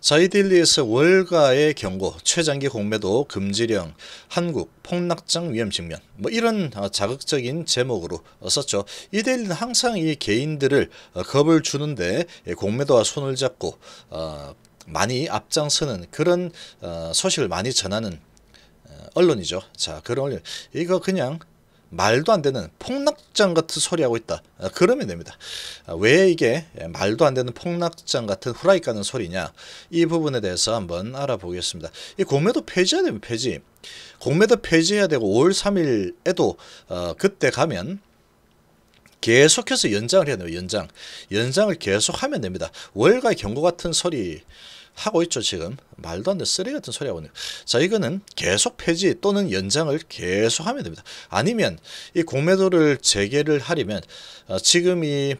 자이딜리에서 월가의 경고, 최장기 공매도 금지령, 한국 폭락장 위험 직면 뭐 이런 어, 자극적인 제목으로 어, 썼죠. 이데일리는 항상 이 개인들을 어, 겁을 주는데 예, 공매도와 손을 잡고 많이 앞장서는 그런 소식을 많이 전하는 언론이죠. 자, 그런 언론. 이거 그냥 말도 안 되는 폭락장 같은 소리하고 있다. 아, 그러면 됩니다. 아, 왜 이게 말도 안 되는 폭락장 같은 후라이 까는 소리냐. 이 부분에 대해서 한번 알아보겠습니다. 이 공매도 폐지해야 되면 폐지. 공매도 폐지해야 되고 5월 3일에도 어, 그때 가면 계속해서 연장을 해야 돼요. 연장. 연장을 계속하면 됩니다. 월가 경고 같은 소리 하고 있죠. 지금. 말도 안 돼. 쓰레기 같은 소리 하고 있네요. 자 이거는 계속 폐지 또는 연장을 계속하면 됩니다. 아니면 이 공매도를 재개를 하려면 어, 지금 이이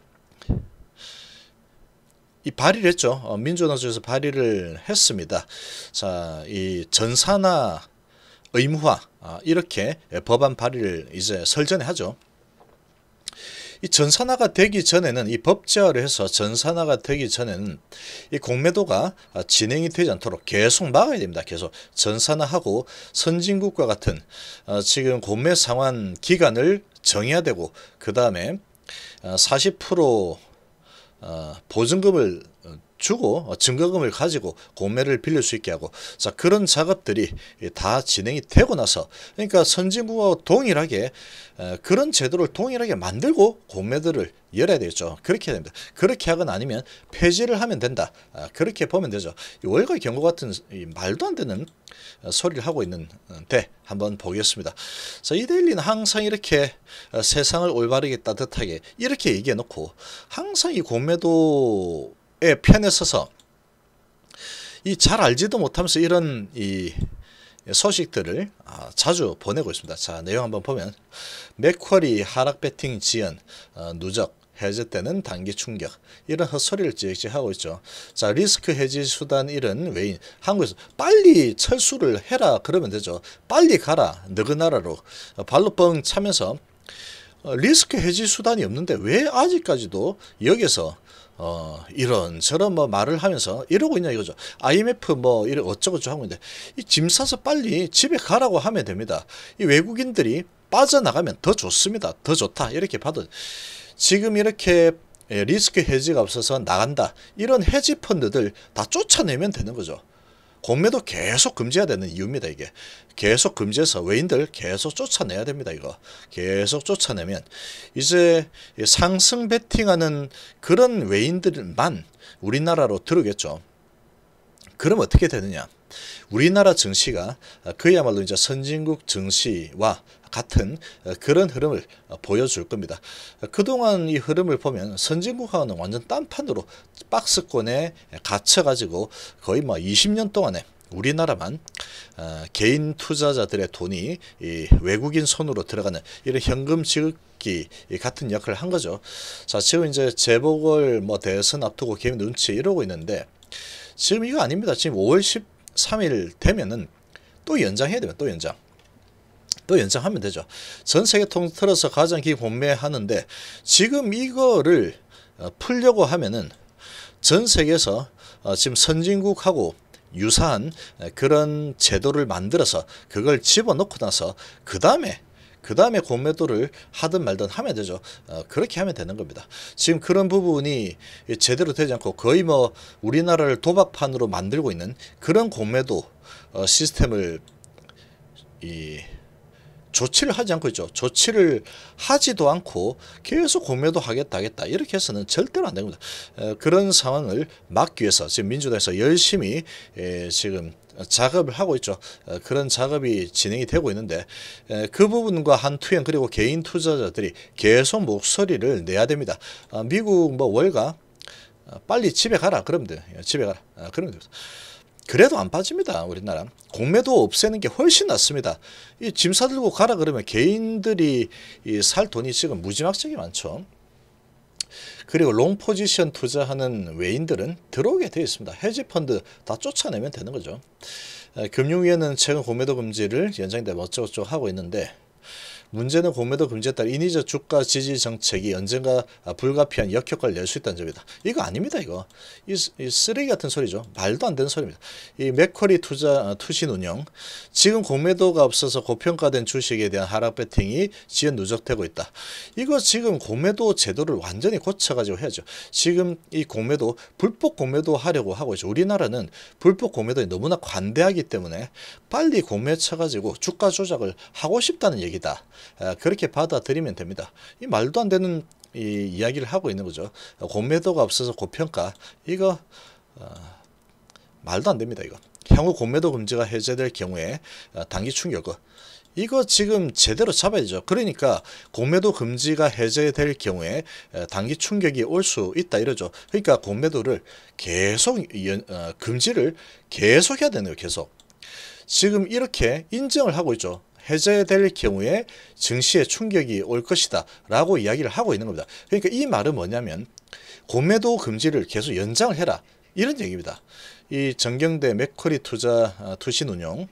발의를 했죠. 어, 민주노조에서 발의를 했습니다. 자, 이 전산화 의무화 아, 이렇게 법안 발의를 이제 설전에 하죠. 이 전산화가 되기 전에는 이 법제화를 해서 전산화가 되기 전에는 이 공매도가 진행이 되지 않도록 계속 막아야 됩니다. 계속 전산화하고 선진국과 같은 어, 지금 공매 상환 기간을 정해야 되고 그 다음에 40% 어, 어, 보증금을 주고 어, 증거금을 가지고 공매를 빌릴 수 있게 하고 자 그런 작업들이 다 진행이 되고 나서 그러니까 선진국와 동일하게 어, 그런 제도를 동일하게 만들고 공매들을 열어야 되겠죠. 그렇게 해야 됩니다. 그렇게 하거나 아니면 폐지를 하면 된다. 아, 그렇게 보면 되죠. 월가 경고 같은 말도 안 되는 어, 소리를 하고 있는데 한번 보겠습니다. 자, 이데일리는 항상 이렇게 세상을 올바르게 따뜻하게 이렇게 얘기해 놓고 항상 이 공매도 예, 편에 서서 이 잘 알지도 못하면서 이런 이 소식들을 아, 자주 보내고 있습니다. 자 내용 한번 보면 맥쿼리 하락 배팅 지연 어, 누적 해제 때는 단기 충격 이런 헛소리를 지적하고 있죠. 자 리스크 해지 수단 일은 외인 한국에서 빨리 철수를 해라 그러면 되죠. 빨리 가라 너그 나라로 어, 발로 뻥 차면서 어, 리스크 해지 수단이 없는데 왜 아직까지도 여기서 어, 이런 저런 뭐 말을 하면서 이러고 있냐 이거죠. IMF 뭐 이런 어쩌고저쩌고 하고 있는데 이 짐 싸서 빨리 집에 가라고 하면 됩니다. 이 외국인들이 빠져나가면 더 좋습니다. 더 좋다 이렇게 봐도 지금 이렇게 예, 리스크 해지가 없어서 나간다 이런 해지 펀드들 다 쫓아내면 되는 거죠. 공매도 계속 금지해야 되는 이유입니다. 이게 계속 금지해서 외인들 계속 쫓아내야 됩니다. 이거 계속 쫓아내면 이제 상승 베팅하는 그런 외인들만 우리나라로 들어오겠죠. 그럼 어떻게 되느냐? 우리나라 증시가 그야말로 이제 선진국 증시와 같은 그런 흐름을 보여줄 겁니다. 그동안 이 흐름을 보면 선진국하고는 완전 딴판으로 박스권에 갇혀가지고 거의 뭐 20년 동안에 우리나라만 어, 개인 투자자들의 돈이 외국인 손으로 들어가는 이런 현금 지급기 같은 역할을 한 거죠. 자 지금 이제 재보궐 뭐 대선 앞두고 개인 눈치 이러고 있는데 지금 이거 아닙니다. 지금 5월 10 3일 되면은 또 연장해야 되면 또 연장. 또 연장하면 되죠. 전 세계 통틀어서 가장 긴 공매하는데 지금 이거를 어, 풀려고 하면은 전 세계에서 어, 지금 선진국하고 유사한 그런 제도를 만들어서 그걸 집어넣고 나서 그 다음에 그 다음에 공매도를 하든 말든 하면 되죠. 어, 그렇게 하면 되는 겁니다. 지금 그런 부분이 제대로 되지 않고 거의 뭐 우리나라를 도박판으로 만들고 있는 그런 공매도 어, 시스템을 이 조치를 하지 않고 있죠. 조치를 하지도 않고 계속 공매도 하겠다 하겠다 이렇게 해서는 절대로 안 됩니다. 그런 상황을 막기 위해서 지금 민주당에서 열심히 지금 작업을 하고 있죠. 그런 작업이 진행이 되고 있는데 그 부분과 한투영 그리고 개인 투자자들이 계속 목소리를 내야 됩니다. 아, 미국 뭐 월가 아, 빨리 집에 가라 그러면 돼요. 집에 가라 아, 그러면 됩니다. 그래도 안 빠집니다. 우리나라. 공매도 없애는 게 훨씬 낫습니다. 이짐 사들고 가라 그러면 개인들이 이 살 돈이 지금 무지막지하게 많죠. 그리고 롱 포지션 투자하는 외인들은 들어오게 되어 있습니다. 헤지펀드 다 쫓아내면 되는 거죠. 금융위원회는 최근 공매도 금지를 연장돼면 어쩌고저쩌고 하고 있는데 문제는 공매도 금지에 따른 인위적 주가 지지 정책이 언젠가 불가피한 역효과를 낼 수 있다는 점이다. 이거 아닙니다. 이거 이, 이 쓰레기 같은 소리죠. 말도 안 되는 소리입니다. 이 맥쿼리 투자 어, 투신운영 지금 공매도가 없어서 고평가된 주식에 대한 하락 배팅이 지연 누적되고 있다. 이거 지금 공매도 제도를 완전히 고쳐가지고 해야죠. 지금 이 공매도 불법 공매도 하려고 하고 있죠. 우리나라는 불법 공매도에 너무나 관대하기 때문에 빨리 공매쳐 가지고 주가 조작을 하고 싶다는 얘기다. 그렇게 받아들이면 됩니다. 이 말도 안 되는 이 이야기를 하고 있는 거죠. 공매도가 없어서 고평가 이거 어, 말도 안 됩니다. 이거 향후 공매도 금지가 해제될 경우에 어, 단기 충격은 이거 지금 제대로 잡아야 되죠. 그러니까 공매도 금지가 해제될 경우에 단기 충격이 올 수 있다 이러죠. 그러니까 공매도를 계속 어, 금지를 계속 해야 되네요. 계속. 지금 이렇게 인정을 하고 있죠. 해제될 경우에 증시에 충격이 올 것이다 라고 이야기를 하고 있는 겁니다. 그러니까 이 말은 뭐냐면 공매도 금지를 계속 연장을 해라 이런 얘기입니다. 이 정경대 맥커리 투자 아, 투신운용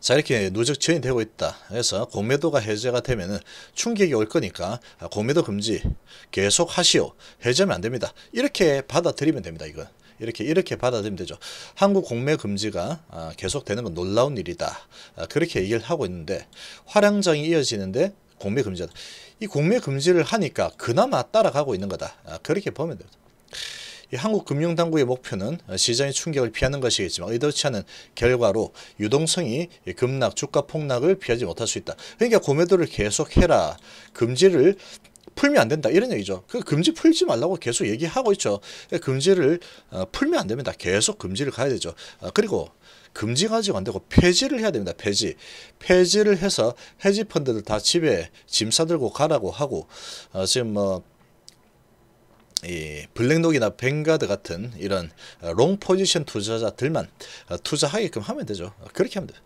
자 이렇게 누적 지연이 되고 있다 그래서 공매도가 해제가 되면은 충격이 올 거니까 아, 공매도 금지 계속 하시오 해제면 안 됩니다 이렇게 받아들이면 됩니다 이건 이렇게 이렇게 받아들이면 되죠. 한국 공매 금지가 아, 계속되는 건 놀라운 일이다. 아, 그렇게 얘기를 하고 있는데 화량장이 이어지는데 공매 금지다. 이 공매 금지를 하니까 그나마 따라가고 있는 거다. 아, 그렇게 보면 됩니다. 한국 금융당국의 목표는 시장의 충격을 피하는 것이겠지만 의도치 않은 결과로 유동성이 급락, 주가 폭락을 피하지 못할 수 있다. 그러니까 고매도를 계속해라. 금지를 풀면 안 된다 이런 얘기죠. 그 금지 풀지 말라고 계속 얘기하고 있죠. 그 금지를 어, 풀면 안 됩니다. 계속 금지를 가야 되죠. 어, 그리고 금지 가지고 안 되고 폐지를 해야 됩니다. 폐지. 폐지를 해서 해지 펀드들 다 집에 짐 싸들고 가라고 하고 어, 지금 뭐 이 블랙록이나 뱅가드 같은 이런 어, 롱 포지션 투자자들만 어, 투자하게끔 하면 되죠. 어, 그렇게 하면 돼요.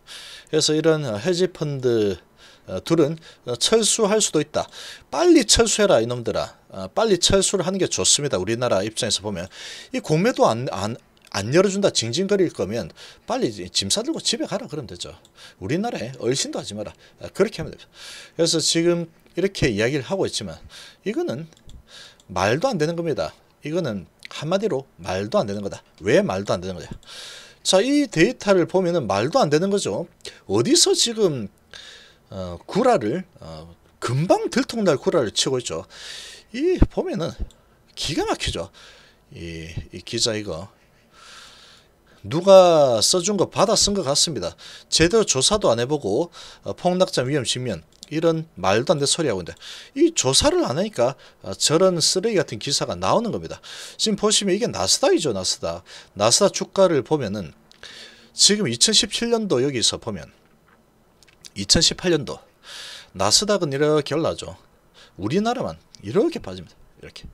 그래서 이런 헤지 펀드 어, 둘은 어, 철수할 수도 있다. 빨리 철수해라 이놈들아. 어, 빨리 철수를 하는 게 좋습니다. 우리나라 입장에서 보면 이 공매도 안, 안, 안 열어준다 징징거릴 거면 빨리 짐 싸들고 집에 가라 그러면 되죠. 우리나라에 얼씬도 하지 마라. 그렇게 하면 됩니다. 그래서 지금 이렇게 이야기를 하고 있지만 이거는 말도 안 되는 겁니다. 이거는 한마디로 말도 안 되는 거다. 왜 말도 안 되는 거냐. 자, 이 데이터를 보면 말도 안 되는 거죠. 어디서 지금 어, 구라를 어, 금방 들통날 구라를 치고 있죠. 이 보면은 기가 막히죠. 이, 이 기자 이거 누가 써준 거 받아 쓴 것 같습니다. 제대로 조사도 안 해보고 어, 폭락자 위험 직면 이런 말도 안 되는 소리하고 있는데 이 조사를 안 하니까 어, 저런 쓰레기 같은 기사가 나오는 겁니다. 지금 보시면 이게 나스닥이죠. 나스닥. 나스닥 주가를 보면은 지금 2017년도 여기서 보면 2018년도 나스닥은 이렇게 올라죠. 우리나라만 이렇게 빠집니다. 이렇게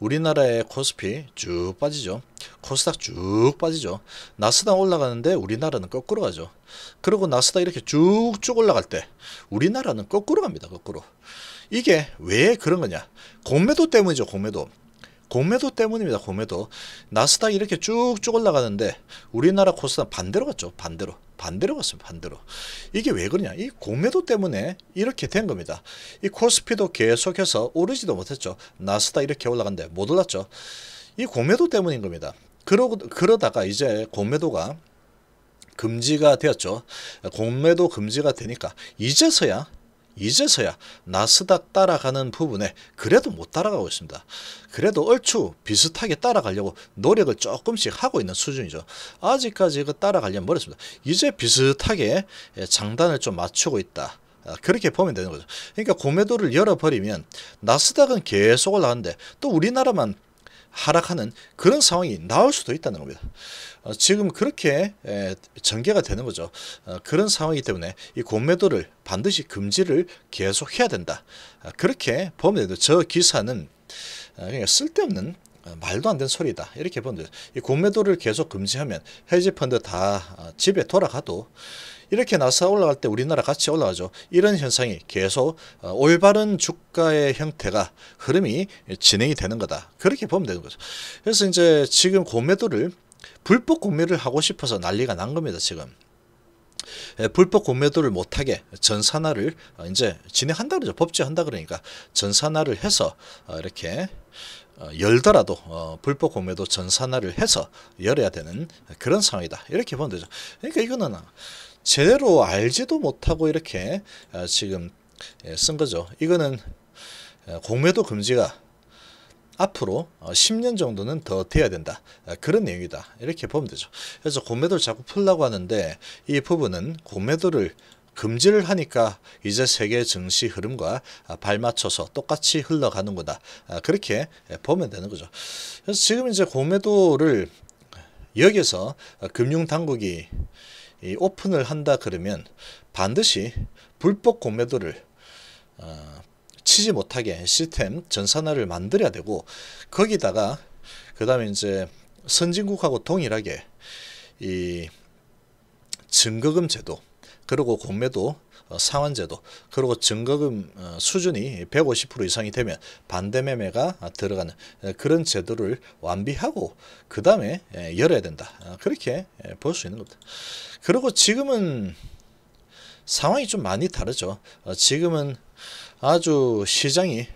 우리나라의 코스피 쭉 빠지죠. 코스닥 쭉 빠지죠. 나스닥 올라가는데 우리나라는 거꾸로 가죠. 그리고 나스닥 이렇게 쭉쭉 올라갈 때 우리나라는 거꾸로 갑니다. 거꾸로. 이게 왜 그런 거냐? 공매도 때문이죠. 공매도. 공매도 때문입니다. 공매도. 나스닥 이렇게 쭉쭉 올라가는데 우리나라 코스닥 반대로 갔죠. 반대로. 반대로 갔습니다. 반대로. 이게 왜 그러냐. 이 공매도 때문에 이렇게 된 겁니다. 이 코스피도 계속해서 오르지도 못했죠. 나스닥 이렇게 올라간데 못 올랐죠. 이 공매도 때문인 겁니다. 그러, 그러다가 이제 공매도가 금지가 되었죠. 공매도 금지가 되니까 이제서야 이제서야 나스닥 따라가는 부분에 그래도 못 따라가고 있습니다. 그래도 얼추 비슷하게 따라가려고 노력을 조금씩 하고 있는 수준이죠. 아직까지 그 따라가려면 멀었습니다. 이제 비슷하게 예, 장단을 좀 맞추고 있다. 아, 그렇게 보면 되는 거죠. 그러니까 공매도를 열어버리면 나스닥은 계속 올라가는데 또 우리나라만 하락하는 그런 상황이 나올 수도 있다는 겁니다. 어, 지금 그렇게 에, 전개가 되는 거죠. 어, 그런 상황이기 때문에 이 공매도를 반드시 금지를 계속해야 된다. 어, 그렇게 보면 되는저 기사는 어, 그냥 쓸데없는 어, 말도 안 되는 소리다 이렇게 보면 돼요. 이 공매도를 계속 금지하면 헤지펀드 다 어, 집에 돌아가도 이렇게 나사 올라갈 때 우리나라 같이 올라가죠. 이런 현상이 계속 어, 올바른 주가의 형태가 흐름이 진행이 되는 거다. 그렇게 보면 되는 거죠. 그래서 이제 지금 공매도를 불법 공매를 하고 싶어서 난리가 난 겁니다. 지금. 예, 불법 공매도를 못하게 전산화를 어, 이제 진행한다 그러죠. 법제한다 그러니까 전산화를 해서 어, 이렇게 열더라도 불법 공매도 전산화를 해서 열어야 되는 그런 상황이다. 이렇게 보면 되죠. 그러니까 이거는 제대로 알지도 못하고 이렇게 어, 지금 예, 쓴 거죠. 이거는 어, 공매도 금지가 앞으로 10년 어, 정도는 더 돼야 된다. 그런 내용이다. 이렇게 보면 되죠. 그래서 공매도를 자꾸 풀라고 하는데 이 부분은 공매도를 금지를 하니까 이제 세계 증시 흐름과 아, 발맞춰서 똑같이 흘러가는구나. 아, 그렇게 예, 보면 되는 거죠. 그래서 지금 이제 공매도를 여기서 금융당국이 이 오픈을 한다 그러면 반드시 불법 공매도를 어, 치지 못하게 시스템 전산화를 만들어야 되고 거기다가 그 다음에 이제 선진국하고 동일하게 이 증거금 제도 그리고 공매도 상환제도 어, 그리고 증거금 어, 수준이 150% 이상이 되면 반대매매가 들어가는 어, 그런 제도를 완비하고 그 다음에 예, 열어야 된다 그렇게 예, 볼수 있는 겁니다. 그리고 지금은 상황이 좀 많이 다르죠. 지금은 아주 시장이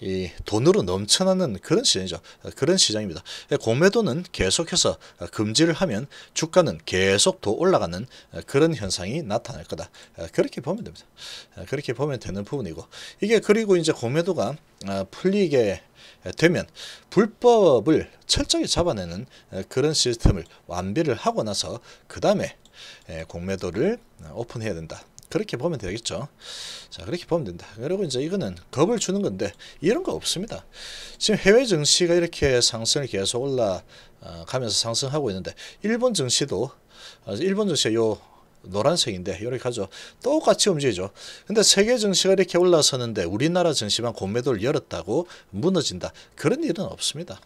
이 돈으로 넘쳐나는 그런 시장이죠. 그런 시장입니다. 공매도는 계속해서 금지를 하면 주가는 계속 더 올라가는 그런 현상이 나타날 거다. 그렇게 보면 됩니다. 그렇게 보면 되는 부분이고 이게 그리고 이제 공매도가 아, 풀리게 되면 불법을 철저히 잡아내는 그런 시스템을 완비를 하고 나서 그 다음에 공매도를 아, 오픈해야 된다. 그렇게 보면 되겠죠. 자, 그렇게 보면 된다. 그리고 이제 이거는 겁을 주는 건데 이런 거 없습니다. 지금 해외 증시가 이렇게 상승을 계속 올라가면서 상승하고 있는데 일본 증시도 어, 일본 증시가 요 노란색인데 이렇게 하죠. 똑같이 움직이죠. 근데 세계 증시가 이렇게 올라섰는데 우리나라 증시만 공매도를 열었다고 무너진다. 그런 일은 없습니다.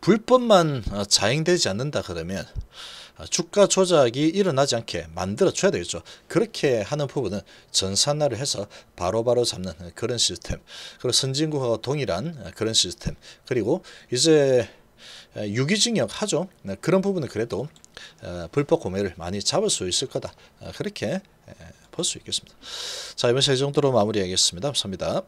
불법만 어, 자행되지 않는다 그러면 아, 주가 조작이 일어나지 않게 만들어줘야 되겠죠. 그렇게 하는 부분은 전산화를 해서 바로바로 바로 잡는 그런 시스템 그리고 선진국과 동일한 그런 시스템 그리고 이제 유기징역 하죠. 네, 그런 부분은 그래도 어, 불법 구매를 많이 잡을 수 있을 거다. 어, 그렇게 볼 수 있겠습니다. 자 이번 시간 정도로 마무리하겠습니다. 감사합니다.